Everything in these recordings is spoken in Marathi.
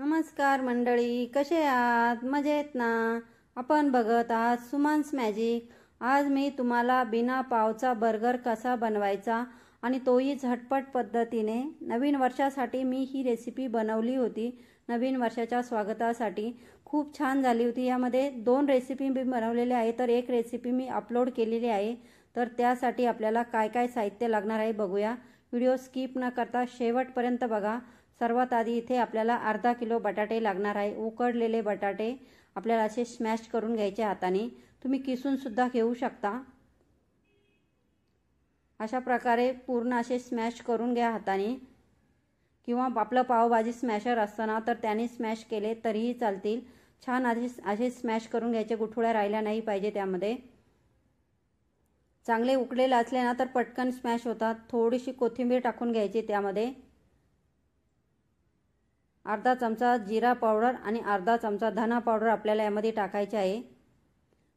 नमस्कार मंडळी कसे आहात मजेत ना आपण बघत आहात सुमन्स मॅजिक आज मी तुम्हाला बिना पावचा बर्गर कसा बनवायचा आणि तोही झटपट पद्धतीने नवीन वर्षासाठी मी ही रेसिपी बनवली होती नवीन वर्षाच्या स्वागतासाठी खूप छान झाली होती यामध्ये दोन रेसिपी मी बनवलेल्या आहे तर एक रेसिपी मी अपलोड केलेली आहे तर त्यासाठी आपल्याला काय काय साहित्य लागणार आहे बघूया व्हिडिओ स्किप न करता शेवटपर्यंत बघा सर्वात आधी इथे आपल्याला अर्धा किलो बटाटे लागणार आहे उकडलेले बटाटे आपल्याला असे स्मॅश करून घ्यायचे हाताने तुम्ही किसूनसुद्धा घेऊ शकता अशा प्रकारे पूर्ण असे स्मॅश करून घ्या हाताने किंवा आपलं पावभाजी स्मॅशर असताना तर त्याने स्मॅश केले तरीही चालतील छान आधी असे स्मॅश करून घ्यायचे गुठोळ्या राहिल्या नाही पाहिजे त्यामध्ये चांगले उकडेल असले ना तर पटकन स्मॅश होतात थोडीशी कोथिंबीर टाकून घ्यायची त्यामध्ये अर्धा चमचा जिरा पावडर आणि अर्धा चमचा धना पावडर आपल्याला यामध्ये टाकायचे आहे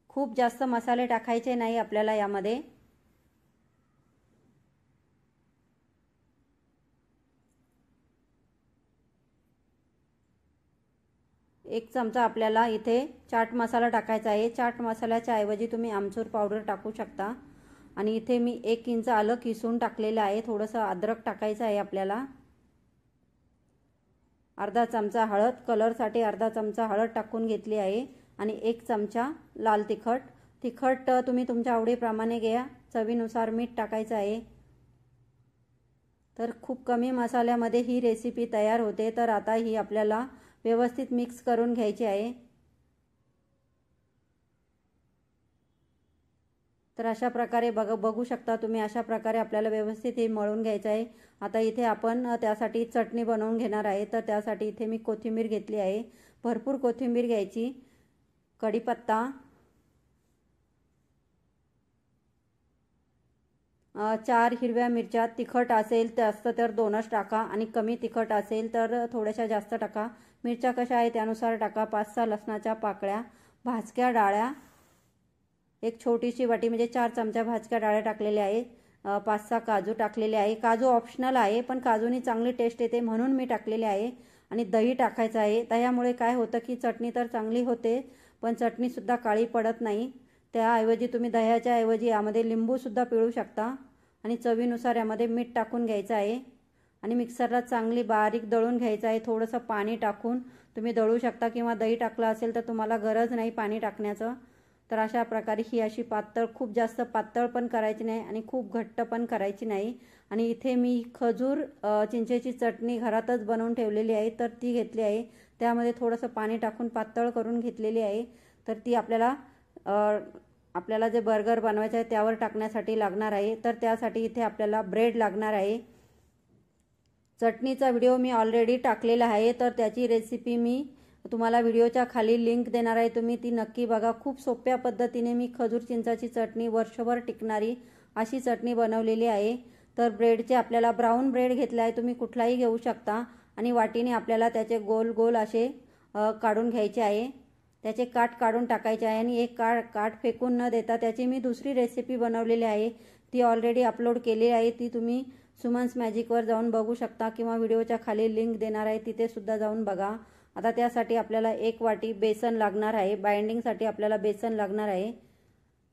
खूप जास्त मसाले टाकायचे नाही आपल्याला यामध्ये एक चमचा आपल्याला इथे चाट मसाला टाकायचा आहे चाट मसाल्याच्या ऐवजी तुम्ही आमचूर पावडर टाकू शकता आणि इथे मी एक इंच आलं किसून टाकलेलं आहे थोडंसं अद्रक टाकायचं आहे आपल्याला अर्धा चमचा हळद कलरसाठी अर्धा चमचा हळद टाकून घेतली आहे आणि एक चमचा लाल तिखट तिखट तुम्ही तुमच्या आवडीप्रमाणे घ्या चवीनुसार मीठ टाकायचं आहे तर खूप कमी मसाल्यामध्ये ही रेसिपी तयार होते तर आता ही आपल्याला व्यवस्थित मिक्स करून घ्यायची आहे तर अशा प्रकारे बघ बघू शकता तुम्ही अशा प्रकारे आपल्याला व्यवस्थित हे मळून घ्यायचं आहे आता इथे आपण त्यासाठी चटणी बनवून घेणार आहे तर त्यासाठी इथे मी कोथिंबीर घेतली आहे भरपूर कोथिंबीर घ्यायची कढीपत्ता चार हिरव्या मिरच्या तिखट असेल जास्त तर दोनच टाका आणि कमी तिखट असेल तर थोड्याशा जास्त टाका मिरच्या कशा आहे त्यानुसार टाका पाच सहा लसणाच्या पाकळ्या भाजक्या डाळ्या एक छोटीशी वाटी म्हणजे चार चमचा भाजक्या डाळ्या टाकलेल्या आहे पाच सहा काजू टाकलेले आहे काजू ऑप्शनल आहे पण काजूनी चांगली टेस्ट येते म्हणून मी टाकलेले आहे आणि दही टाकायचं आहे दह्यामुळे काय होतं की चटणी तर चांगली होते पण चटणीसुद्धा काळी पडत नाही त्याऐवजी तुम्ही दह्याच्या ऐवजी यामध्ये लिंबूसुद्धा पिळू शकता आणि चवीनुसार यामध्ये मीठ टाकून घ्यायचं आहे आणि मिक्सरला चांगली बारीक दळून घ्यायचं आहे थोडंसं पाणी टाकून तुम्ही दळू शकता किंवा दही टाकलं असेल तर तुम्हाला गरज नाही पाणी टाकण्याचं तर अशा प्रकारे ही अशी पातळ खूप जास्त पातळ पण करायची नाही आणि खूप घट्ट पण करायची नाही आणि इथे मी खजूर चिंचेची चटणी घरातच बनवून ठेवलेली आहे तर ती घेतली आहे त्यामध्ये थोडंसं पाणी टाकून पातळ करून घेतलेली आहे तर ती आपल्याला आपल्याला जे बर्गर बनवायचं आहे त्यावर टाकण्यासाठी लागणार आहे तर त्यासाठी इथे आपल्याला ब्रेड लागणार आहे चटणीचा व्हिडिओ मी ऑलरेडी टाकलेला आहे तर त्याची रेसिपी मी तुम्हाला व्हिडिओच्या खाली लिंक देणार आहे तुम्ही ती नक्की बघा खूप सोप्या पद्धतीने मी खजूर चिंचाची चटणी वर्षभर टिकणारी अशी चटणी बनवलेली आहे तर ब्रेडचे आपल्याला ब्राऊन ब्रेड घेतला आहे तुम्ही कुठलाही घेऊ शकता आणि वाटीने आपल्याला त्याचे गोल गोल असे काढून घ्यायचे आहे त्याचे काठ काढून टाकायचे आहे आणि एक काट काठ फेकून न देता त्याची मी दुसरी रेसिपी बनवलेली आहे ती ऑलरेडी अपलोड केली आहे ती तुम्ही सुमन्स मॅजिकवर जाऊन बघू शकता किंवा व्हिडिओच्या खाली लिंक देणार आहे तिथेसुद्धा जाऊन बघा आता त्यासाठी आपल्याला एक वाटी बेसन लागणार आहे बाइंडिंगसाठी आपल्याला बेसन लागणार आहे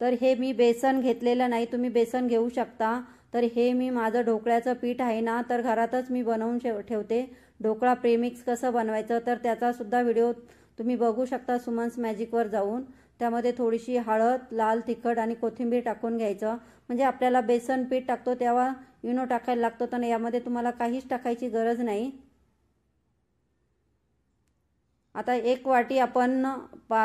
तर हे मी बेसन घेतलेलं नाही तुम्ही बेसन घेऊ शकता तर हे मी माझं ढोकळ्याचं पीठ आहे ना तर घरातच मी बनवून ठेवते ढोकळा प्रेमिक्स कसं बनवायचं तर त्याचासुद्धा व्हिडिओ तुम्ही बघू शकता सुमन्स मॅजिकवर जाऊन त्यामध्ये थोडीशी हळद लाल तिखट आणि कोथिंबीर टाकून घ्यायचं म्हणजे आपल्याला बेसन पीठ टाकतो तेव्हा युनो टाकायला लागतो तर यामध्ये तुम्हाला काहीच टाकायची गरज नाही आता एक वाटी आपण पा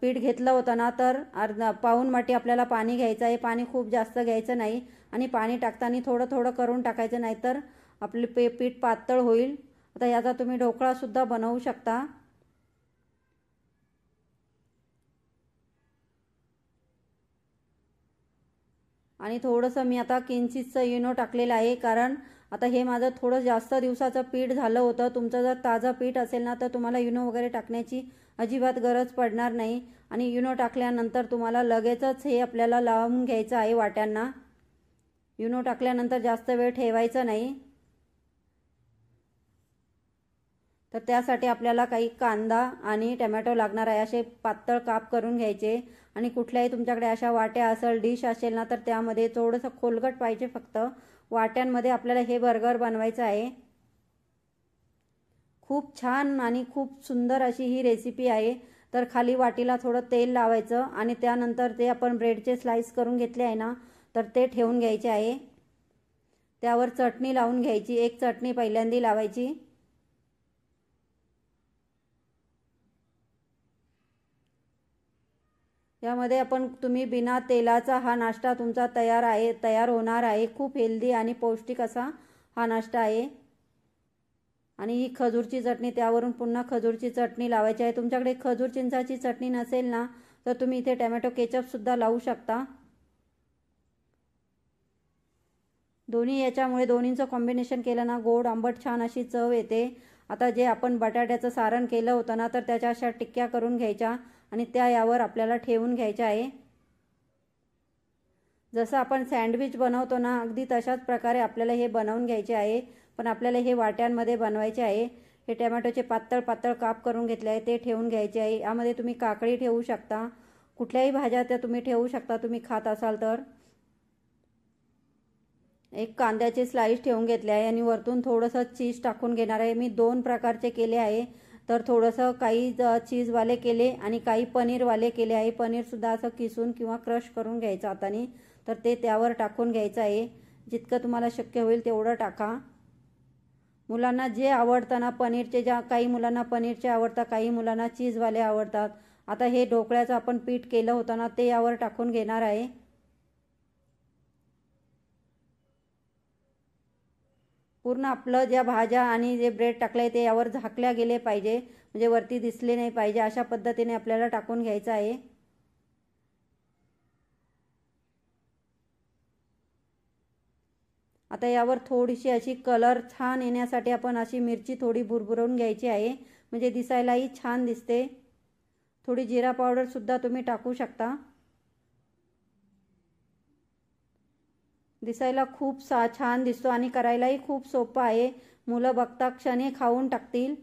पीठ घेतलं होतं ना तर अर्धा पाऊन वाटी आपल्याला पाणी घ्यायचं आहे पाणी खूप जास्त घ्यायचं नाही आणि पाणी टाकताना थोडं थोडं करून टाकायचं नाही तर आपले पे पीठ पातळ होईल आता याचा तुम्ही ढोकळासुद्धा बनवू शकता आणि थोडंसं मी आता किंचितचं युनो टाकलेलं आहे कारण आता हे माझं थोडं जास्त दिवसाचं पीठ झालं होतं तुमचं जर ताजं पीठ असेल ना तर तुम्हाला युनो वगैरे टाकण्याची अजिबात गरज पडणार नाही आणि युनो टाकल्यानंतर तुम्हाला लगेचच हे आपल्याला लावून घ्यायचं आहे वाट्यांना युनो टाकल्यानंतर जास्त वेळ ठेवायचं नाही तर त्यासाठी आपल्याला काही कांदा आणि टमॅटो लागणार आहे असे पातळ काप करून घ्यायचे आणि कुठल्याही तुमच्याकडे अशा वाट्या असेल डिश असेल ना तर त्यामध्ये थोडंसं खोलगट पाहिजे फक्त वाट्यांमध्ये आपल्याला हे बर्गर बनवायचं आहे खूप छान आणि खूप सुंदर अशी ही रेसिपी आहे तर खाली वाटीला थोडं तेल लावायचं आणि त्यानंतर ते आपण ब्रेडचे स्लाइस करून घेतले आहे ना तर ते ठेवून घ्यायचे आहे त्यावर चटणी लावून घ्यायची एक चटणी पहिल्यांदी लावायची यामध्ये आपण तुम्ही बिना तेलाचा हा नाश्ता तुमचा तयार आहे तयार होणार आहे खूप हेल्दी आणि पौष्टिक असा हा नाश्ता आहे आणि ही खजूरची चटणी त्यावरून पुन्हा खजूरची चटणी लावायची आहे तुमच्याकडे खजूर चिंचाची चटणी नसेल ना तर तुम्ही इथे टॅमॅटो केचपसुद्धा लावू शकता दोन्ही याच्यामुळे दोन्हींचं कॉम्बिनेशन केलं ना गोड आंबट छान अशी चव येते आता जे आपण बटाट्याचं सारण केलं होतं ना तर त्याच्या अशा टिक्क्या करून घ्यायच्या आणि त्या यावर आपल्याला ठेवून घ्यायच्या आहे जसं आपण सँडविच बनवतो ना अगदी तशाच प्रकारे आपल्याला हे बनवून घ्यायचे आहे पण आपल्याला हे वाट्यांमध्ये बनवायचे आहे हे टमॅटोचे पातळ पातळ काप करून घेतले आहे ते ठेवून घ्यायचे आहे यामध्ये तुम्ही काकडी ठेवू शकता कुठल्याही भाज्या त्या तुम्ही ठेवू शकता तुम्ही खात असाल तर एक कांद्याचे स्लाईस ठेवून घेतले आहे आणि वरतून थोडंसं चीज टाकून घेणार आहे मी दोन प्रकारचे केले आहे तर थोडंसं काही चीजवाले केले आणि काही पनीरवाले केले आहे पनीरसुद्धा असं किसून किंवा क्रश करून घ्यायचं हाताने तर ते त्यावर टाकून घ्यायचं आहे जितकं तुम्हाला शक्य होईल तेवढं टाका मुलांना जे आवडतं ना पनीरचे ज्या काही मुलांना पनीरचे आवडतात काही मुलांना चीजवाले आवडतात आता हे ढोकळ्याचं आपण पीठ केलं होतं ना ते यावर टाकून घेणार आहे पूर्ण आपलं ज्या भाज्या आणि जे ब्रेड टाकलं आहे ते यावर झाकल्या गेले पाहिजे म्हणजे वरती दिसले नाही पाहिजे अशा पद्धतीने आपल्याला टाकून घ्यायचं आहे आता यावर थोडीशी अशी कलर छान येण्यासाठी आपण अशी मिरची थोडी भुरभुरवून घ्यायची आहे म्हणजे दिसायलाही छान दिसते थोडी जिरा पावडरसुद्धा तुम्ही टाकू शकता दिसायला खूप सा छान दिसतो आणि करायलाही खूप सोपं आहे मुलं बघता क्षणी खाऊन टाकतील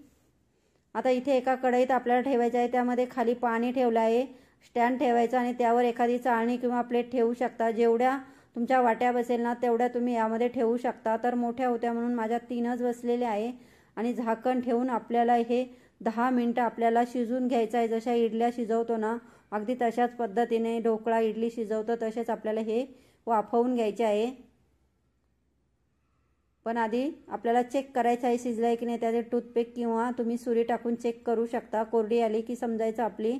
आता इथे एका कढईत आपल्याला ठेवायचं आहे त्यामध्ये खाली पाणी ठेवलं आहे स्टँड ठेवायचं आणि त्यावर एखादी चाळणी किंवा प्लेट ठेवू शकता जेवढ्या तुमच्या वाट्या बसेल ना तेवढ्या तुम्ही यामध्ये ठेवू शकता तर मोठ्या होत्या म्हणून माझ्या तीनच बसलेले आहे आणि झाकण ठेवून आपल्याला हे दहा मिनटं आपल्याला शिजून घ्यायचं आहे जशा इडल्या शिजवतो ना अगदी तशाच पद्धतीने ढोकळा इडली शिजवतो तसेच आपल्याला हे वाफवून घ्यायचे आहे पण आधी आपल्याला चेक करायचं आहे शिजलं आहे की नाही त्याचे टूथपिक किंवा तुम्ही सुरी टाकून चेक करू शकता कोरडी आली की समजायचं आपली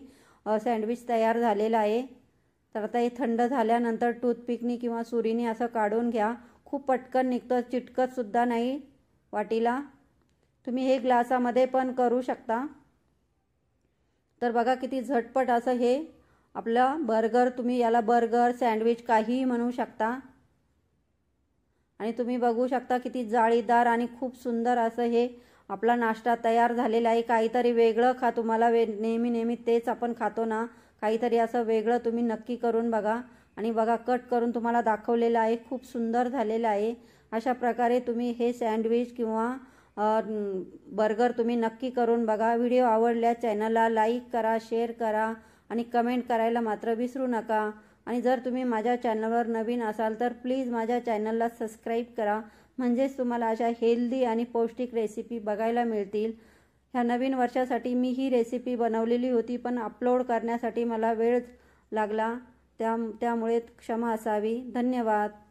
सँडविच तयार झालेलं आहे तर आता हे थंड झाल्यानंतर टूथपिकनी किंवा सुरीने असं काढून घ्या खूप पटकन निघतं चिटकतसुद्धा नाही वाटीला तुम्ही हे ग्लासामध्ये पण करू शकता तर बघा किती झटपट असं हे आपलं बर्गर तुम्ही याला बर्गर सँडविच काहीही म्हणू शकता आणि तुम्ही बघू शकता किती जाळीदार आणि खूप सुंदर असं हे आपला नाश्ता तयार झालेला आहे काहीतरी वेगळं खा तुम्हाला वे नेहमी नेहमी तेच आपण खातो ना काहीतरी असं वेगळं तुम्ही नक्की करून बघा आणि बघा कट करून तुम्हाला दाखवलेलं आहे खूप सुंदर झालेलं आहे अशा प्रकारे तुम्ही हे सँडविच किंवा बर्गर तुम्ही नक्की करून बघा व्हिडिओ आवडल्या चॅनलला लाईक करा शेअर करा आणि कमेंट करायला मात्र विसरू नका आणि जर तुम्ही माझ्या चॅनलवर नवीन असाल तर प्लीज माझ्या चॅनलला सबस्क्राईब करा म्हणजेच तुम्हाला अशा हेल्दी आणि पौष्टिक रेसिपी बघायला मिळतील ह्या नवीन वर्षासाठी मी ही रेसिपी बनवलेली होती पण अपलोड करण्यासाठी मला वेळ लागला त्या त्यामुळे क्षमा असावी धन्यवाद